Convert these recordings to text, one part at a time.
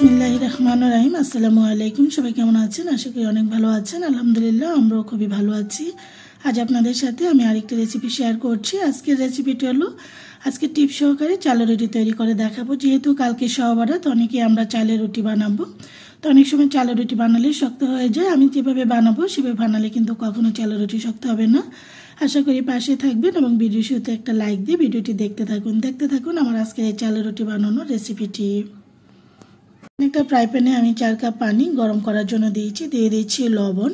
বিসমিল্লাহ রহমান রাহিম আসসালামু আলাইকুম সবাই কেমন আছেন আশা করি অনেক ভালো আছেন আলহামদুলিল্লাহ আমরাও খুবই ভালো আছি আজ আপনাদের সাথে আমি আরেকটা রেসিপি শেয়ার করছি আজকের রেসিপিটি হলো আজকে টিপ সহকারে চালের রুটি তৈরি করে দেখাবো যেহেতু কালকে তো অনেকে আমরা চালের রুটি বানাবো তো অনেক সময় চালের রুটি বানালে শক্ত হয়ে যায় আমি যেভাবে বানাবো সেভাবে বানালে কিন্তু কখনো চালের রুটি শক্ত হবে না আশা করি পাশে থাকবেন এবং ভিডিও শুতে একটা লাইক দিয়ে ভিডিওটি দেখতে থাকুন দেখতে থাকুন আমার আজকে এই চালের রুটি বানানোর রেসিপিটি একটা ফ্রাই প্যানে আমি চার কাপ পানি গরম করার জন্য দিয়েছি দিয়ে দিয়েছি লবণ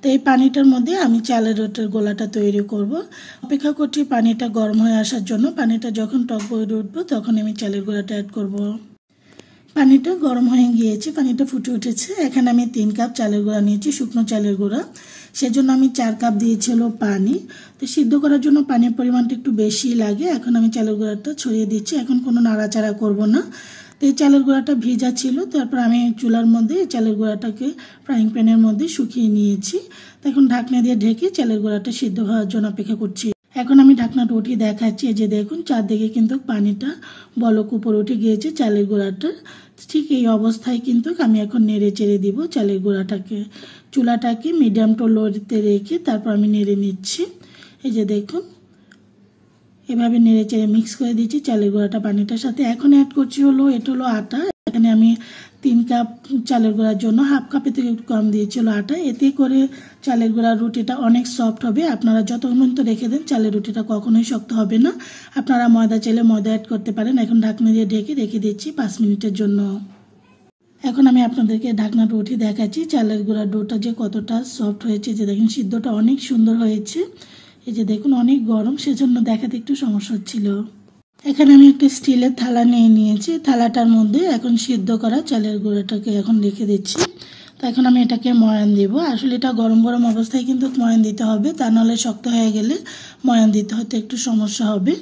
তো এই পানিটার মধ্যে আমি চালের রোটের গোলাটা তৈরি করব অপেক্ষা করছি পানিটা গরম হয়ে আসার জন্য পানিটা যখন টক বয়ে উঠবো তখন আমি চালের গোলাটা অ্যাড করব। পানিটা গরম হয়ে গিয়েছে পানিটা ফুটে উঠেছে এখানে আমি তিন কাপ চালের গুঁড়া নিয়েছি শুকনো চালের গুঁড়া সেজন্য আমি চার কাপ দিয়েছিল পানি তো সিদ্ধ করার জন্য পানির পরিমাণটা একটু বেশি লাগে এখন আমি চালের গুঁড়াটা ছড়িয়ে দিচ্ছি এখন কোনো নাড়াচাড়া করব না তো এই চালের গুঁড়াটা ভেজা ছিল তারপর আমি চুলার মধ্যে এই চালের গুঁড়াটাকে ফ্রাইং প্যানের মধ্যে শুকিয়ে নিয়েছি এখন ঢাকনা দিয়ে ঢেকে চালের গুঁড়াটা সিদ্ধ হওয়ার জন্য অপেক্ষা করছি এখন আমি ঢাকনাটা উঠিয়ে দেখাচ্ছি যে দেখুন চারদিকে কিন্তু পানিটা বলক উপরে উঠে গিয়েছে চালের গুঁড়াটা ঠিক এই অবস্থায় কিন্তু আমি এখন নেড়ে চেড়ে দিব চালের গুঁড়াটাকে চুলাটাকে মিডিয়াম টু লোতে রেখে তারপর আমি নেড়ে নিচ্ছি এই যে দেখুন এভাবে নেড়ে চেড়ে মিক্স করে দিচ্ছি চালের গুঁড়াটা পানিটার সাথে এখন অ্যাড করছি হলো এটা হলো আটা এখানে আমি তিন কাপ চালের গুঁড়ার জন্য হাফ কাপে থেকে একটু কম দিয়েছিল আটা এতে করে চালের গুঁড়ার রুটিটা অনেক সফট হবে আপনারা যত পর্যন্ত রেখে দেন চালের রুটিটা কখনোই শক্ত হবে না আপনারা ময়দা চাইলে ময়দা অ্যাড করতে পারেন এখন ঢাকনা দিয়ে ঢেকে রেখে দিচ্ছি পাঁচ মিনিটের জন্য এখন আমি আপনাদেরকে ঢাকনা রুটি দেখাচ্ছি চালের গুঁড়ার ডোটা যে কতটা সফট হয়েছে যে দেখেন সিদ্ধটা অনেক সুন্দর হয়েছে এই যে দেখুন অনেক গরম সেজন্য দেখাতে একটু সমস্যা হচ্ছিল এখানে আমি একটা স্টিলের থালা নিয়ে নিয়েছি থালাটার মধ্যে এখন সিদ্ধ করা চালের গুঁড়োটাকে এখন রেখে দিচ্ছি তো এখন আমি এটাকে ময়ান দিব আসলে এটা গরম গরম অবস্থায় কিন্তু ময়ান দিতে হবে তা নাহলে শক্ত হয়ে গেলে ময়ান দিতে হয়তো একটু সমস্যা হবে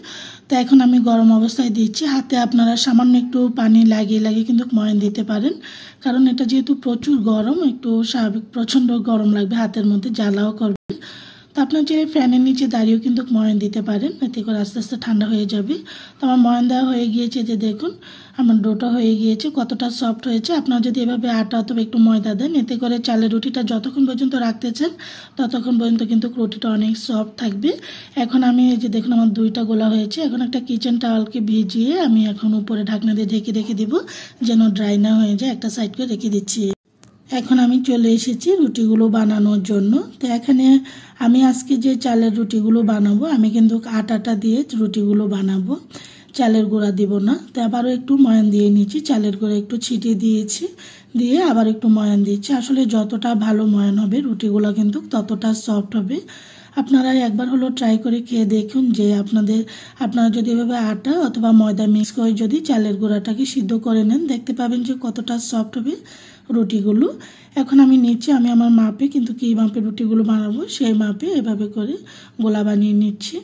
তো এখন আমি গরম অবস্থায় দিচ্ছি হাতে আপনারা সামান্য একটু পানি লাগিয়ে লাগিয়ে কিন্তু ময়ান দিতে পারেন কারণ এটা যেহেতু প্রচুর গরম একটু স্বাভাবিক প্রচণ্ড গরম লাগবে হাতের মধ্যে জ্বালাও করবে আপনার যে ফ্যানের নিচে দাঁড়িয়েও কিন্তু ময়ন দিতে পারেন এতে করে আস্তে আস্তে ঠান্ডা হয়ে যাবে তো আমার ময়ন দেওয়া হয়ে গিয়েছে যে দেখুন আমার ডোটা হয়ে গিয়েছে কতটা সফট হয়েছে আপনার যদি এভাবে আটা অথবা একটু ময়দা দেন এতে করে চালের রুটিটা যতক্ষণ পর্যন্ত রাখতে চান ততক্ষণ পর্যন্ত কিন্তু রুটিটা অনেক সফট থাকবে এখন আমি এই যে দেখুন আমার দুইটা গোলা হয়েছে এখন একটা কিচেন টাওয়ালকে ভিজিয়ে আমি এখন উপরে ঢাকনা দিয়ে ঢেকে রেখে দিব যেন ড্রাই না হয়ে যায় একটা সাইড করে রেখে দিচ্ছি এখন আমি চলে এসেছি রুটিগুলো বানানোর জন্য তো এখানে আমি আজকে যে চালের রুটিগুলো বানাবো আমি কিন্তু আটাটা দিয়ে রুটিগুলো বানাবো চালের গুঁড়া দিব না তো আবারও একটু ময়ান দিয়ে নিয়েছি চালের গুঁড়া একটু ছিটিয়ে দিয়েছি দিয়ে আবার একটু ময়ান দিচ্ছি আসলে যতটা ভালো ময়ান হবে রুটিগুলো কিন্তু ততটা সফট হবে আপনারা একবার হলো ট্রাই করে খেয়ে দেখুন যে আপনাদের আপনারা যদি এভাবে আটা অথবা ময়দা মিক্স করে যদি চালের গুঁড়াটাকে সিদ্ধ করে নেন দেখতে পাবেন যে কতটা সফট হবে রুটিগুলো এখন আমি নিচ্ছি আমি আমার মাপে কিন্তু কী মাপে রুটিগুলো বানাবো সেই মাপে এভাবে করে গোলা বানিয়ে নিচ্ছি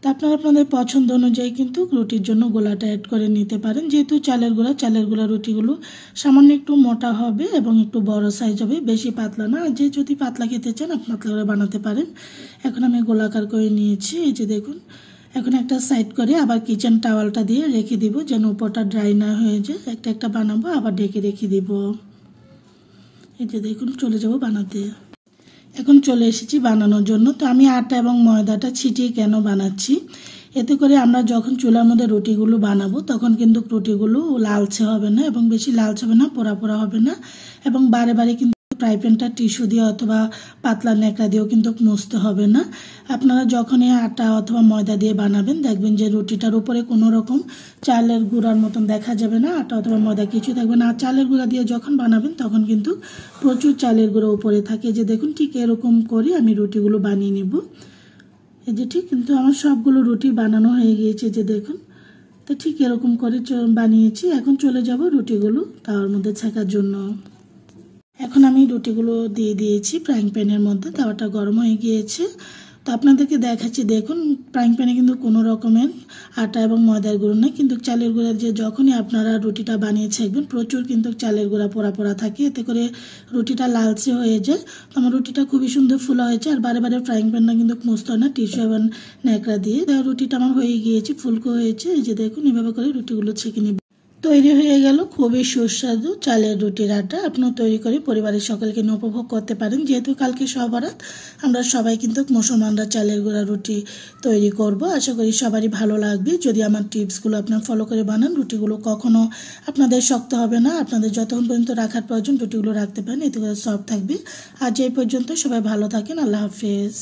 তা আপনারা আপনাদের পছন্দ অনুযায়ী কিন্তু রুটির জন্য গোলাটা অ্যাড করে নিতে পারেন যেহেতু চালের গোলা চালের গোলা রুটিগুলো সামান্য একটু মোটা হবে এবং একটু বড় সাইজ হবে বেশি পাতলা না যে যদি পাতলা খেতে চান আপনি পাতলা করে বানাতে পারেন এখন আমি গোলাকার করে নিয়েছি এই যে দেখুন এখন একটা সাইড করে আবার কিচেন টাওয়ালটা দিয়ে রেখে দিব যেন উপরটা ড্রাই না হয়ে যায় একটা একটা বানাবো আবার ঢেকে রেখে দিব এই যে দেখুন চলে যাব বানাতে এখন চলে এসেছি বানানোর জন্য তো আমি আটা এবং ময়দাটা ছিটিয়ে কেন বানাচ্ছি এতে করে আমরা যখন চুলার মধ্যে রুটিগুলো বানাবো তখন কিন্তু রুটিগুলো লালচে হবে না এবং বেশি লালচে হবে না পোড়া পোড়া হবে না এবং বারে বারে কিন্তু ফ্রাই টিস্যু দিয়ে অথবা পাতলা ন্যাকড়া দিয়েও কিন্তু মুছতে হবে না আপনারা যখনই আটা অথবা ময়দা দিয়ে বানাবেন দেখবেন যে রুটিটার উপরে কোনো রকম চালের গুঁড়ার মতন দেখা যাবে না আটা অথবা ময়দা কিছু থাকবে না চালের গুঁড়া দিয়ে যখন বানাবেন তখন কিন্তু প্রচুর চালের গুঁড়ো উপরে থাকে যে দেখুন ঠিক এরকম করে আমি রুটিগুলো বানিয়ে নেব এই যে ঠিক কিন্তু আমার সবগুলো রুটি বানানো হয়ে গিয়েছে যে দেখুন তো ঠিক এরকম করে বানিয়েছি এখন চলে যাব রুটিগুলো তাওয়ার মধ্যে ছেঁকার জন্য এখন আমি রুটিগুলো দিয়ে দিয়েছি ফ্রাইং প্যানের মধ্যে তাওয়াটা গরম হয়ে গিয়েছে তো আপনাদেরকে দেখাচ্ছি দেখুন ফ্রাইং প্যানে কিন্তু কোনো রকমের আটা এবং ময়দার গুঁড়ো নেই কিন্তু চালের গুঁড়ার যে যখনই আপনারা রুটিটা বানিয়ে ছেঁকবেন প্রচুর কিন্তু চালের গুঁড়া পোড়া পোড়া থাকে এতে করে রুটিটা লালচে হয়ে যায় তো আমার রুটিটা খুবই সুন্দর ফুলা হয়েছে আর বারে বারে ফ্রাইং প্যানটা কিন্তু মস্ত হয় না টিসু এবং ন্যাকড়া দিয়ে রুটিটা আমার হয়ে গিয়েছে ফুলকো হয়েছে এই যে দেখুন এভাবে করে রুটিগুলো ছেঁকে নিব তৈরি হয়ে গেল খুবই সুস্বাদু চালের রুটির আটা আপনার তৈরি করে পরিবারের সকলকে উপভোগ করতে পারেন যেহেতু কালকে সবারাত আমরা সবাই কিন্তু মুসলমানরা চালের গুঁড়া রুটি তৈরি করব আশা করি সবারই ভালো লাগবে যদি আমার টিপসগুলো আপনার ফলো করে বানান রুটিগুলো কখনও আপনাদের শক্ত হবে না আপনাদের যতক্ষণ পর্যন্ত রাখার প্রয়োজন রুটিগুলো রাখতে পারেন এতে করে সফট থাকবে আজ এই পর্যন্ত সবাই ভালো থাকেন আল্লাহ হাফেজ